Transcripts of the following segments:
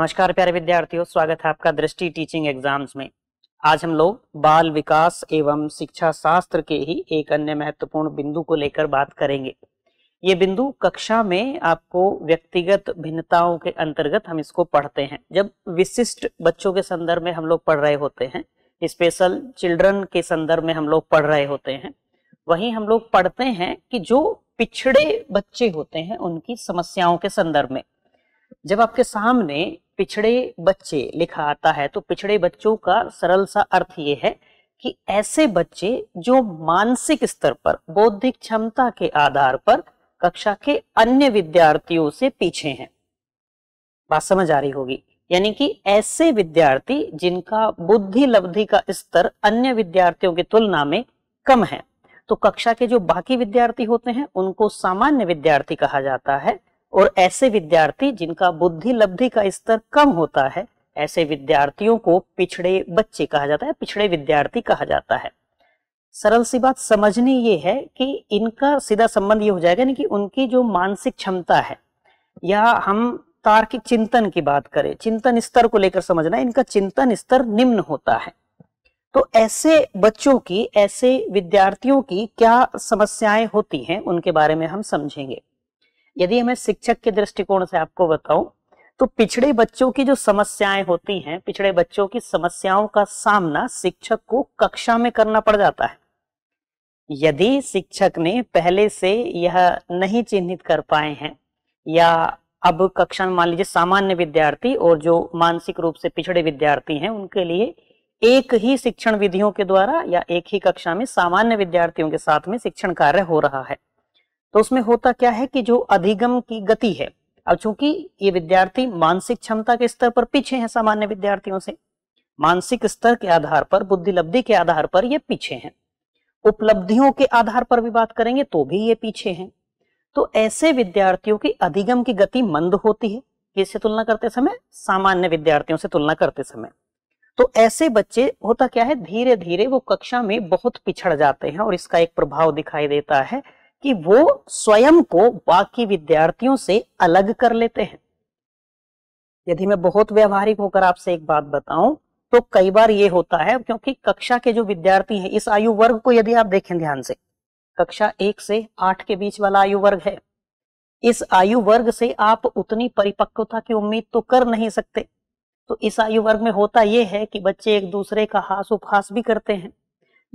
नमस्कार प्यारे विद्यार्थियों स्वागत है आपका दृष्टि टीचिंग एग्जाम्स में आज हम लोग बाल विकास एवं शिक्षा शास्त्र के ही एक अन्य महत्वपूर्ण बिंदु को लेकर बात करेंगे ये बिंदु कक्षा में आपको व्यक्तिगत भिन्नताओं के अंतर्गत हम इसको पढ़ते हैं जब विशिष्ट बच्चों के संदर्भ में हम लोग पढ़ रहे होते हैं स्पेशल चिल्ड्रन के संदर्भ में हम लोग पढ़ रहे होते हैं वहीं हम लोग पढ़ते हैं कि जो पिछड़े बच्चे होते हैं उनकी समस्याओं के संदर्भ में जब आपके सामने पिछड़े बच्चे लिखा आता है तो पिछड़े बच्चों का सरल सा अर्थ ये है कि ऐसे बच्चे जो मानसिक स्तर पर बौद्धिक क्षमता के आधार पर कक्षा के अन्य विद्यार्थियों से पीछे हैं बात समझ आ रही होगी यानी कि ऐसे विद्यार्थी जिनका बुद्धि लब्धि का स्तर अन्य विद्यार्थियों की तुलना में कम है तो कक्षा के जो बाकी विद्यार्थी होते हैं उनको सामान्य विद्यार्थी कहा जाता है और ऐसे विद्यार्थी जिनका बुद्धि लब्धि का स्तर कम होता है ऐसे विद्यार्थियों को पिछड़े बच्चे कहा जाता है पिछड़े विद्यार्थी कहा जाता है सरल सी बात समझनी ये है कि इनका सीधा संबंध ये हो जाएगा यानी कि उनकी जो मानसिक क्षमता है या हम तार्किक चिंतन की बात करें चिंतन स्तर को लेकर समझना इनका चिंतन स्तर निम्न होता है तो ऐसे बच्चों की ऐसे विद्यार्थियों की क्या समस्याएं होती हैं उनके बारे में हम समझेंगे यदि हमें शिक्षक के दृष्टिकोण से आपको बताऊं तो पिछड़े बच्चों की जो समस्याएं होती हैं पिछड़े बच्चों की समस्याओं का सामना शिक्षक को कक्षा में करना पड़ जाता है यदि शिक्षक ने पहले से यह नहीं चिन्हित कर पाए हैं या अब कक्षा में मान लीजिए सामान्य विद्यार्थी और जो मानसिक रूप से पिछड़े विद्यार्थी हैं उनके लिए एक ही शिक्षण विधियों के द्वारा या एक ही कक्षा में सामान्य विद्यार्थियों के साथ में शिक्षण कार्य हो रहा है तो उसमें होता क्या है कि जो अधिगम की गति है अब चूंकि ये विद्यार्थी मानसिक क्षमता के स्तर पर पीछे हैं सामान्य विद्यार्थियों से मानसिक स्तर के आधार पर बुद्धि लब्धि के आधार पर ये पीछे हैं उपलब्धियों के आधार पर भी बात करेंगे तो भी ये पीछे हैं तो ऐसे विद्यार्थियों की अधिगम की गति मंद होती है किससे तुलना करते समय सामान्य विद्यार्थियों से तुलना करते समय तो ऐसे बच्चे होता क्या है धीरे धीरे वो कक्षा में बहुत पिछड़ जाते हैं और इसका एक प्रभाव दिखाई देता है कि वो स्वयं को बाकी विद्यार्थियों से अलग कर लेते हैं यदि मैं बहुत व्यवहारिक होकर आपसे एक बात बताऊं तो कई बार ये होता है क्योंकि कक्षा के जो विद्यार्थी हैं इस आयु वर्ग को यदि आप देखें ध्यान से कक्षा एक से आठ के बीच वाला आयु वर्ग है इस आयु वर्ग से आप उतनी परिपक्वता की उम्मीद तो कर नहीं सकते तो इस आयु वर्ग में होता यह है कि बच्चे एक दूसरे का हास उपहास भी करते हैं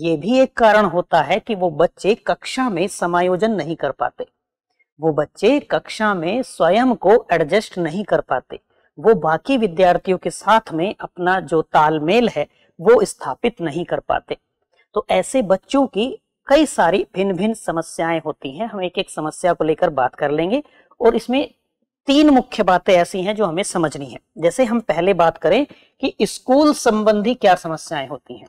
ये भी एक कारण होता है कि वो बच्चे कक्षा में समायोजन नहीं कर पाते वो बच्चे कक्षा में स्वयं को एडजस्ट नहीं कर पाते वो बाकी विद्यार्थियों के साथ में अपना जो तालमेल है वो स्थापित नहीं कर पाते तो ऐसे बच्चों की कई सारी भिन्न भिन्न समस्याएं होती हैं हम एक एक समस्या को लेकर बात कर लेंगे और इसमें तीन मुख्य बातें ऐसी हैं जो हमें समझनी है जैसे हम पहले बात करें कि स्कूल संबंधी क्या समस्याएं होती हैं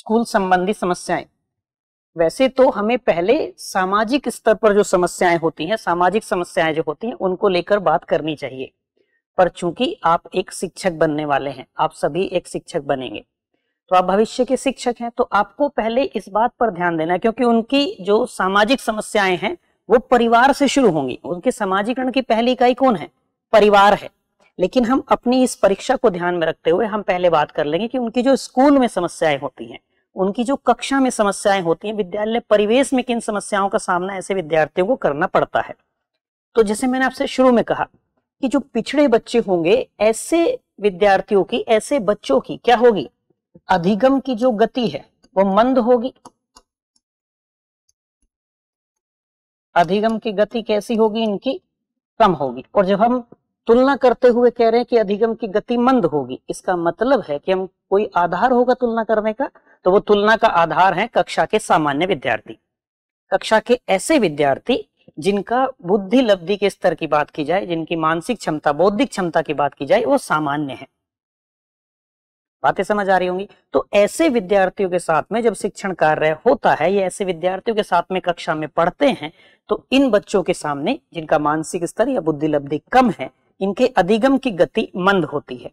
स्कूल संबंधी समस्याएं वैसे तो हमें पहले सामाजिक स्तर पर जो समस्याएं होती हैं सामाजिक समस्याएं जो होती हैं उनको लेकर बात करनी चाहिए पर चूंकि आप एक शिक्षक बनने वाले हैं आप सभी एक शिक्षक बनेंगे तो आप भविष्य के शिक्षक हैं तो आपको पहले इस बात पर ध्यान देना क्योंकि उनकी जो सामाजिक समस्याएं हैं वो परिवार से शुरू होंगी उनके समाजीकरण की पहली इकाई कौन है परिवार है लेकिन हम अपनी इस परीक्षा को ध्यान में रखते हुए हम पहले बात कर लेंगे कि उनकी जो स्कूल में समस्याएं होती हैं उनकी जो कक्षा में समस्याएं होती हैं विद्यालय परिवेश में किन समस्याओं का सामना ऐसे विद्यार्थियों को करना पड़ता है तो जैसे मैंने आपसे शुरू में कहा कि जो पिछड़े बच्चे होंगे ऐसे विद्यार्थियों की ऐसे बच्चों की क्या होगी अधिगम की जो गति है वो मंद होगी अधिगम की गति कैसी होगी इनकी कम होगी और जब हम तुलना करते हुए कह रहे हैं कि अधिगम की गति मंद होगी इसका मतलब है कि हम कोई आधार होगा तुलना करने का तो वो तुलना का आधार है कक्षा के सामान्य विद्यार्थी कक्षा के ऐसे विद्यार्थी जिनका बुद्धि लब्धि के स्तर की बात की जाए जिनकी मानसिक क्षमता बौद्धिक क्षमता की बात की जाए वो सामान्य है बातें समझ आ रही होंगी तो ऐसे विद्यार्थियों के साथ में जब शिक्षण कार्य होता है या ऐसे विद्यार्थियों के साथ में कक्षा में पढ़ते हैं तो इन बच्चों के सामने जिनका मानसिक स्तर या बुद्धि लब्धि कम है इनके अधिगम की गति मंद होती है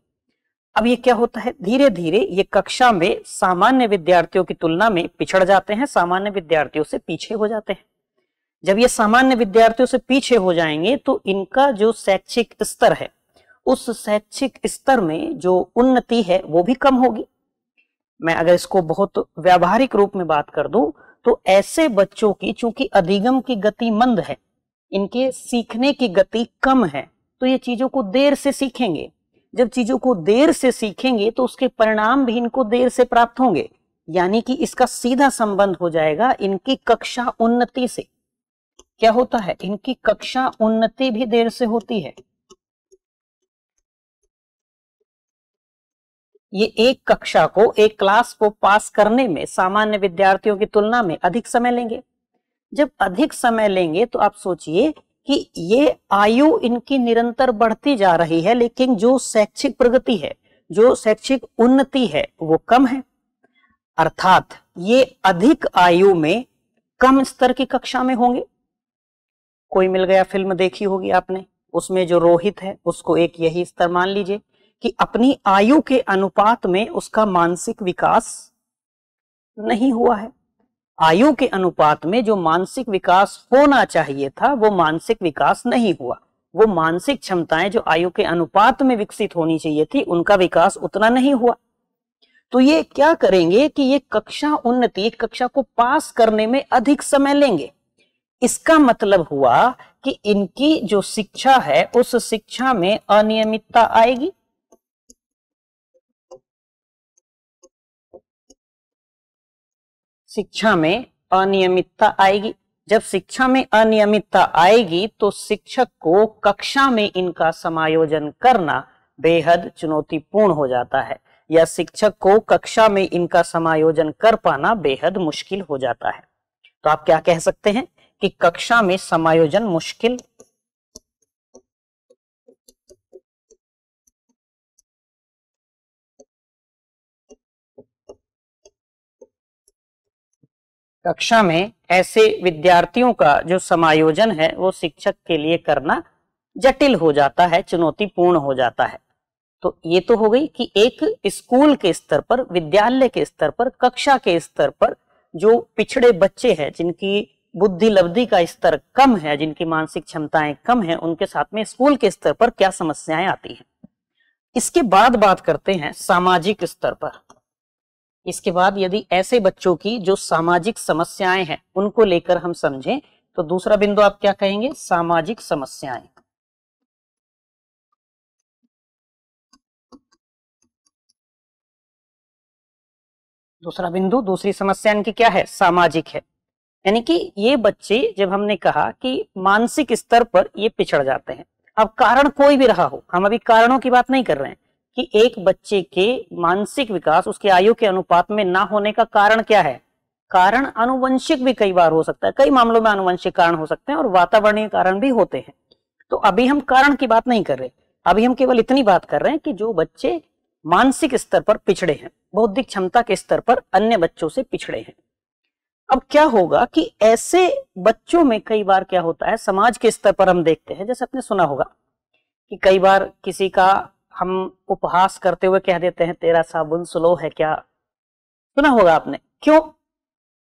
अब ये क्या होता है धीरे धीरे ये कक्षा में सामान्य विद्यार्थियों की तुलना में पिछड़ जाते हैं सामान्य विद्यार्थियों से पीछे हो जाते हैं जब ये सामान्य विद्यार्थियों से पीछे हो जाएंगे तो इनका जो शैक्षिक स्तर है उस शैक्षिक स्तर में जो उन्नति है वो भी कम होगी मैं अगर इसको बहुत व्यावहारिक रूप में बात कर दूं तो ऐसे बच्चों की चूंकि अधिगम की गति मंद है इनके सीखने की गति कम है तो ये चीजों को देर से सीखेंगे जब चीजों को देर से सीखेंगे तो उसके परिणाम भी इनको देर से प्राप्त होंगे यानी कि इसका सीधा संबंध हो जाएगा इनकी कक्षा उन्नति से क्या होता है इनकी कक्षा उन्नति भी देर से होती है ये एक कक्षा को एक क्लास को पास करने में सामान्य विद्यार्थियों की तुलना में अधिक समय लेंगे जब अधिक समय लेंगे तो आप सोचिए कि ये आयु इनकी निरंतर बढ़ती जा रही है लेकिन जो शैक्षिक प्रगति है जो शैक्षिक उन्नति है वो कम है अर्थात ये अधिक आयु में कम स्तर की कक्षा में होंगे कोई मिल गया फिल्म देखी होगी आपने उसमें जो रोहित है उसको एक यही स्तर मान लीजिए कि अपनी आयु के अनुपात में उसका मानसिक विकास नहीं हुआ है आयु के अनुपात में जो मानसिक विकास होना चाहिए था वो मानसिक विकास नहीं हुआ वो मानसिक क्षमताएं जो आयु के अनुपात में विकसित होनी चाहिए थी उनका विकास उतना नहीं हुआ तो ये क्या करेंगे कि ये कक्षा उन्नति कक्षा को पास करने में अधिक समय लेंगे इसका मतलब हुआ कि इनकी जो शिक्षा है उस शिक्षा में अनियमितता आएगी शिक्षा में अनियमितता आएगी जब शिक्षा में अनियमितता आएगी तो शिक्षक को कक्षा में इनका समायोजन करना बेहद चुनौतीपूर्ण हो जाता है या शिक्षक को कक्षा में इनका समायोजन कर पाना बेहद मुश्किल हो जाता है तो आप क्या कह सकते हैं कि कक्षा में समायोजन मुश्किल कक्षा में ऐसे विद्यार्थियों का जो समायोजन है वो शिक्षक के लिए करना जटिल हो जाता है चुनौतीपूर्ण हो जाता है तो ये तो हो गई कि एक स्कूल के स्तर पर विद्यालय के स्तर पर कक्षा के स्तर पर जो पिछड़े बच्चे हैं जिनकी बुद्धि लब्धि का स्तर कम है जिनकी मानसिक क्षमताएं कम है उनके साथ में स्कूल के स्तर पर क्या समस्याएं आती हैं इसके बाद बात करते हैं सामाजिक स्तर पर इसके बाद यदि ऐसे बच्चों की जो सामाजिक समस्याएं हैं उनको लेकर हम समझें तो दूसरा बिंदु आप क्या कहेंगे सामाजिक समस्याएं दूसरा बिंदु दूसरी समस्या इनकी क्या है सामाजिक है यानी कि ये बच्चे जब हमने कहा कि मानसिक स्तर पर ये पिछड़ जाते हैं अब कारण कोई भी रहा हो हम अभी कारणों की बात नहीं कर रहे हैं कि एक बच्चे के मानसिक विकास उसके आयु के अनुपात में ना होने का कारण क्या है कारण अनुवंशिक भी कई बार हो सकता है कई मामलों में अनुवंशिक कारण हो सकते हैं और वातावरणीय कारण भी होते हैं तो अभी हम कारण की बात नहीं कर रहे अभी हम केवल इतनी बात कर रहे हैं कि जो बच्चे मानसिक स्तर पर पिछड़े हैं बौद्धिक क्षमता के स्तर पर अन्य बच्चों से पिछड़े हैं अब क्या होगा कि ऐसे बच्चों में कई बार क्या होता है समाज के स्तर पर हम देखते हैं जैसे आपने सुना होगा कि कई बार किसी का हम उपहास करते हुए कह देते हैं तेरा साबुन स्लो है क्या सुना होगा आपने क्यों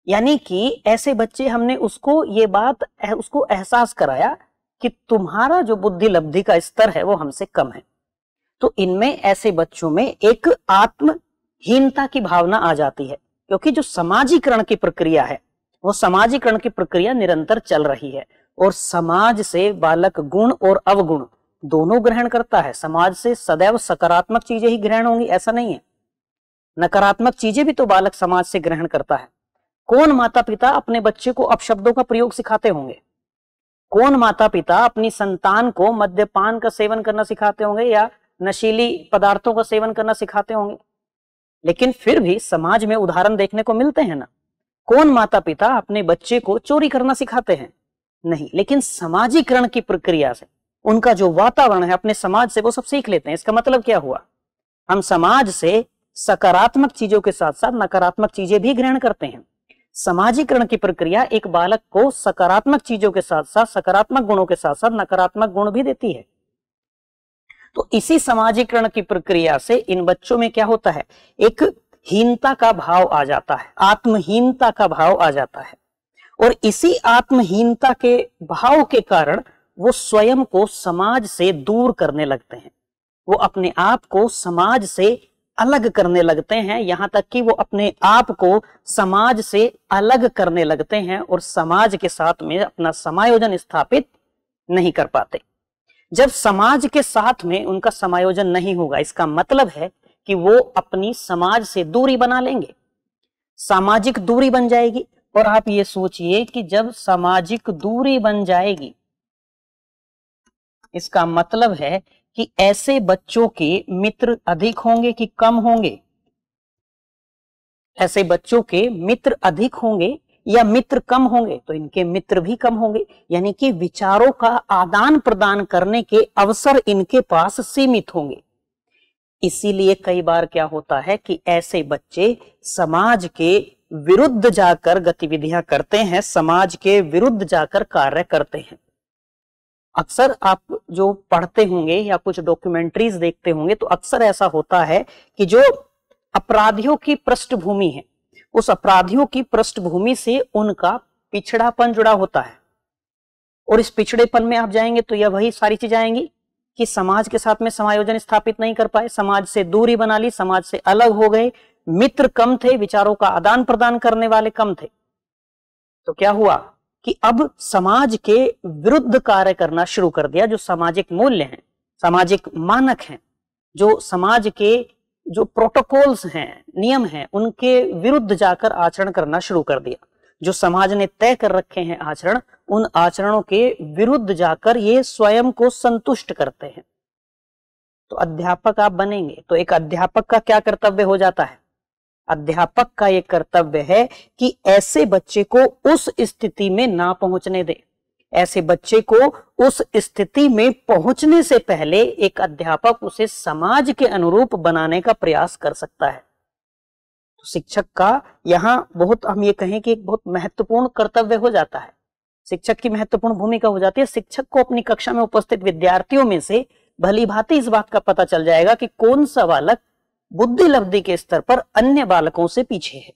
यानी कि ऐसे बच्चे हमने उसको ये बात उसको एहसास कराया कि तुम्हारा जो बुद्धि लब्धि का स्तर है वो हमसे कम है तो इनमें ऐसे बच्चों में एक आत्महीनता की भावना आ जाती है क्योंकि जो समाजीकरण की प्रक्रिया है वो समाजीकरण की प्रक्रिया निरंतर चल रही है और समाज से बालक गुण और अवगुण दोनों ग्रहण करता है समाज से सदैव सकारात्मक चीजें ही ग्रहण होंगी ऐसा नहीं है नकारात्मक चीजें भी तो बालक समाज से ग्रहण करता है कौन माता पिता अपने बच्चे को अपशब्दों का प्रयोग सिखाते होंगे कौन माता पिता अपनी संतान को मद्यपान का सेवन करना सिखाते होंगे या नशीली पदार्थों का सेवन करना सिखाते होंगे लेकिन फिर भी समाज में उदाहरण देखने को मिलते हैं ना कौन माता पिता अपने बच्चे को चोरी करना सिखाते हैं नहीं लेकिन समाजीकरण की प्रक्रिया से उनका जो वातावरण है अपने समाज से वो सब सीख लेते हैं इसका मतलब क्या हुआ हम समाज से सकारात्मक चीजों के साथ साथ नकारात्मक चीजें भी ग्रहण करते हैं समाजीकरण की प्रक्रिया एक बालक को सकारात्मक चीजों के साथ साथ सकारात्मक गुणों के साथ साथ नकारात्मक गुण भी देती है तो इसी समाजीकरण की प्रक्रिया से इन बच्चों में क्या होता है एक हीनता का भाव आ जाता है आत्महीनता का भाव आ जाता है और इसी आत्महीनता के भाव के कारण वो स्वयं को समाज से दूर करने लगते हैं वो अपने आप को समाज से अलग करने लगते हैं यहाँ तक कि वो अपने आप को समाज से अलग करने लगते हैं और समाज के साथ में अपना समायोजन स्थापित नहीं कर पाते जब समाज के साथ में उनका समायोजन नहीं होगा इसका मतलब है कि वो अपनी समाज से दूरी बना लेंगे सामाजिक दूरी बन जाएगी और आप ये सोचिए कि जब सामाजिक दूरी बन जाएगी इसका मतलब है कि ऐसे बच्चों के मित्र अधिक होंगे कि कम होंगे ऐसे बच्चों के मित्र अधिक होंगे या मित्र कम होंगे तो इनके मित्र भी कम होंगे यानी कि विचारों का आदान प्रदान करने के अवसर इनके पास सीमित होंगे इसीलिए कई बार क्या होता है कि ऐसे बच्चे समाज के विरुद्ध जाकर गतिविधियां करते हैं समाज के विरुद्ध जाकर कार्य करते हैं अक्सर आप जो पढ़ते होंगे या कुछ डॉक्यूमेंट्रीज देखते होंगे तो अक्सर ऐसा होता है कि जो अपराधियों की पृष्ठभूमि है उस अपराधियों की पृष्ठभूमि से उनका पिछड़ापन जुड़ा होता है और इस पिछड़ेपन में आप जाएंगे तो यह वही सारी चीजें आएंगी कि समाज के साथ में समायोजन स्थापित नहीं कर पाए समाज से दूरी बना ली समाज से अलग हो गए मित्र कम थे विचारों का आदान प्रदान करने वाले कम थे तो क्या हुआ कि अब समाज के विरुद्ध कार्य करना शुरू कर दिया जो सामाजिक मूल्य हैं सामाजिक मानक हैं जो समाज के जो प्रोटोकॉल्स हैं नियम हैं उनके विरुद्ध जाकर आचरण करना शुरू कर दिया जो समाज ने तय कर रखे हैं आचरण उन आचरणों के विरुद्ध जाकर ये स्वयं को संतुष्ट करते हैं तो अध्यापक आप बनेंगे तो एक अध्यापक का क्या कर्तव्य हो जाता है अध्यापक का ये कर्तव्य है कि ऐसे बच्चे को उस स्थिति में ना पहुंचने दे ऐसे बच्चे को उस स्थिति में पहुंचने से पहले एक अध्यापक उसे समाज के अनुरूप बनाने का प्रयास कर सकता है तो शिक्षक का यहाँ बहुत हम ये कहें कि एक बहुत महत्वपूर्ण कर्तव्य हो जाता है शिक्षक की महत्वपूर्ण भूमिका हो जाती है शिक्षक को अपनी कक्षा में उपस्थित विद्यार्थियों में से भली भांति इस बात का पता चल जाएगा कि कौन सा बालक बुद्धि लब्धि के स्तर पर अन्य बालकों से पीछे है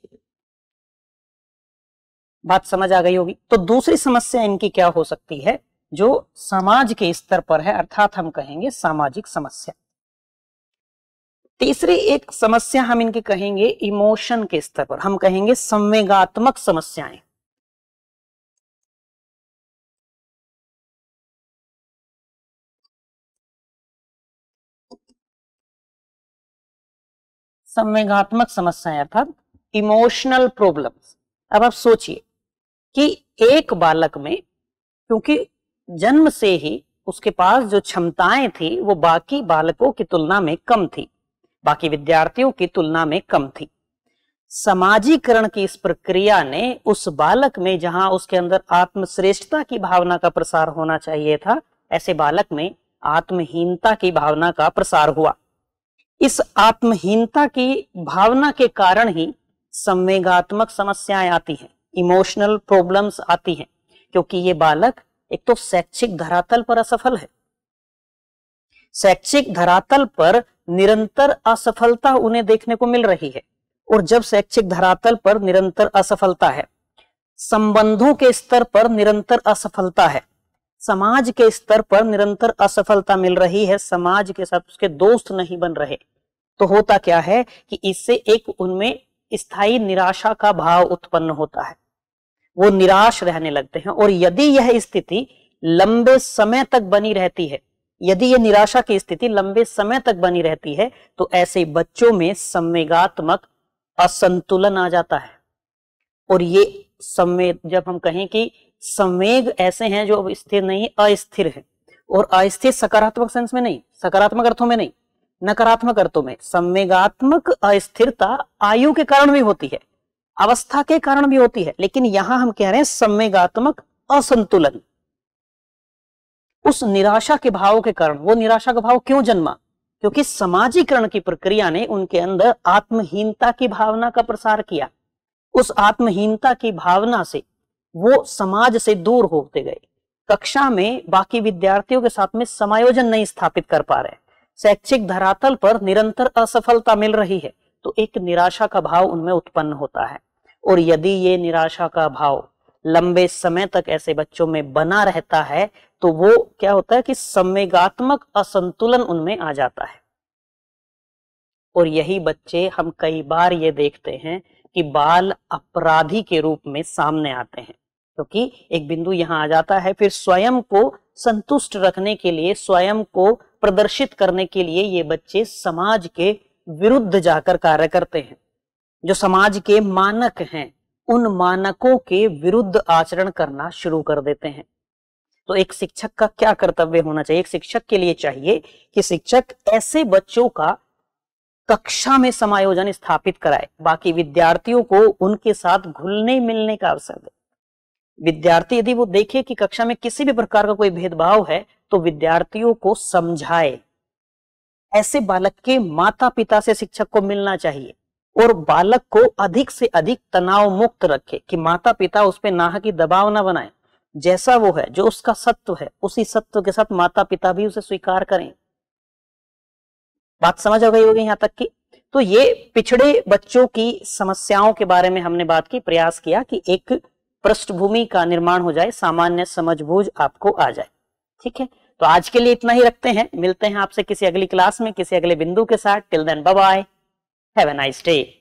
बात समझ आ गई होगी तो दूसरी समस्या इनकी क्या हो सकती है जो समाज के स्तर पर है अर्थात हम कहेंगे सामाजिक समस्या तीसरी एक समस्या हम इनकी कहेंगे इमोशन के स्तर पर हम कहेंगे संवेगात्मक समस्याएं संवेगात्मक समस्याएं अर्थात इमोशनल प्रॉब्लम्स अब आप सोचिए कि एक बालक में क्योंकि जन्म से ही उसके पास जो क्षमताएं थी वो बाकी बालकों की तुलना में कम थी बाकी विद्यार्थियों की तुलना में कम थी समाजीकरण की इस प्रक्रिया ने उस बालक में जहां उसके अंदर आत्मश्रेष्ठता की भावना का प्रसार होना चाहिए था ऐसे बालक में आत्महीनता की भावना का प्रसार हुआ इस आत्महीनता की भावना के कारण ही संवेगात्मक समस्याएं आती हैं इमोशनल प्रॉब्लम्स आती हैं क्योंकि ये बालक एक तो शैक्षिक धरातल पर असफल है शैक्षिक धरातल पर निरंतर असफलता उन्हें देखने को मिल रही है और जब शैक्षिक धरातल पर निरंतर असफलता है संबंधों के स्तर पर निरंतर असफलता है समाज के स्तर पर निरंतर असफलता मिल रही है समाज के साथ उसके दोस्त नहीं बन रहे तो होता क्या है कि इससे एक उनमें स्थायी निराशा का भाव उत्पन्न होता है वो निराश रहने लगते हैं और यदि यह स्थिति लंबे समय तक बनी रहती है यदि यह निराशा की स्थिति लंबे समय तक बनी रहती है तो ऐसे बच्चों में संवेगात्मक असंतुलन आ जाता है और ये संवेद जब हम कहें कि संवेग ऐसे हैं जो अब स्थिर नहीं अस्थिर है और अस्थिर सकारात्मक सेंस में नहीं सकारात्मक अर्थों में नहीं नकारात्मक अर्थों में संवेगात्मक अस्थिरता आयु के कारण भी होती है अवस्था के कारण भी होती है लेकिन यहां हम कह रहे हैं संवेगात्मक असंतुलन उस निराशा के भाव के कारण वो निराशा का भाव क्यों जन्मा क्योंकि समाजीकरण की प्रक्रिया ने उनके अंदर आत्महीनता की भावना का प्रसार किया उस आत्महीनता की भावना से वो समाज से दूर होते गए कक्षा में बाकी विद्यार्थियों के साथ में समायोजन नहीं स्थापित कर पा रहे शैक्षिक धरातल पर निरंतर असफलता मिल रही है तो एक निराशा का भाव उनमें उत्पन्न होता है और यदि ये निराशा का भाव लंबे समय तक ऐसे बच्चों में बना रहता है तो वो क्या होता है कि संवेगात्मक असंतुलन उनमें आ जाता है और यही बच्चे हम कई बार ये देखते हैं कि बाल अपराधी के रूप में सामने आते हैं क्योंकि एक बिंदु यहाँ आ जाता है फिर स्वयं को संतुष्ट रखने के लिए स्वयं को प्रदर्शित करने के लिए ये बच्चे समाज के विरुद्ध जाकर कार्य करते हैं जो समाज के मानक हैं उन मानकों के विरुद्ध आचरण करना शुरू कर देते हैं तो एक शिक्षक का क्या कर्तव्य होना चाहिए एक शिक्षक के लिए चाहिए कि शिक्षक ऐसे बच्चों का कक्षा में समायोजन स्थापित कराए बाकी विद्यार्थियों को उनके साथ घुलने मिलने का अवसर दे विद्यार्थी यदि वो देखे कि कक्षा में किसी भी प्रकार का कोई भेदभाव है तो विद्यार्थियों को समझाए ऐसे बालक के माता पिता से शिक्षक को मिलना चाहिए और बालक को अधिक से अधिक तनाव मुक्त रखे कि माता पिता उस पर नाह की दबाव ना बनाए जैसा वो है जो उसका सत्व है उसी सत्व के साथ माता पिता भी उसे स्वीकार करें बात समझ आ गई होगी यहाँ तक की तो ये पिछड़े बच्चों की समस्याओं के बारे में हमने बात की प्रयास किया कि एक पृष्ठभूमि का निर्माण हो जाए सामान्य समझ बूझ आपको आ जाए ठीक है तो आज के लिए इतना ही रखते हैं मिलते हैं आपसे किसी अगली क्लास में किसी अगले बिंदु के साथ till then bye have a nice day